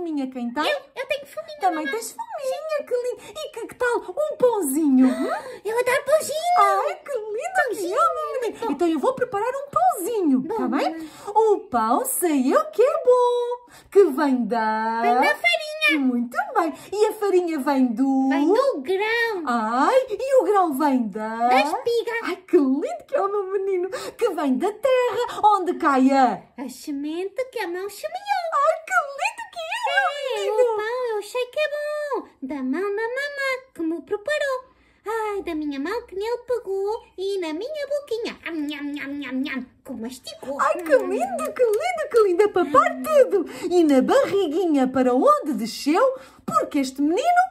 fominha quem tem? Tá? Eu, eu tenho fominha, Também mamãe. tens fominha, que lindo. E que, que tal um pãozinho? Eu adoro pãozinho. Ai, que lindo que é, Então eu vou preparar um pãozinho, está bem? O pão sei eu que é bom, que vem da... Vem da farinha. Muito bem. E a farinha vem do... Vem do grão. Ai, e o grão vem da... Da espiga. Ai, que lindo que é o meu menino. Que vem da terra, onde cai a... A semente que o meu semeou. Ai, que que é bom! Da mão da mamã que me preparou. Ai, da minha mão que nele pegou e na minha boquinha. Am, nham, nham, nham, que mastigou. Ai, que lindo, que lindo, que lindo. É a papar tudo. E na barriguinha para onde desceu, porque este menino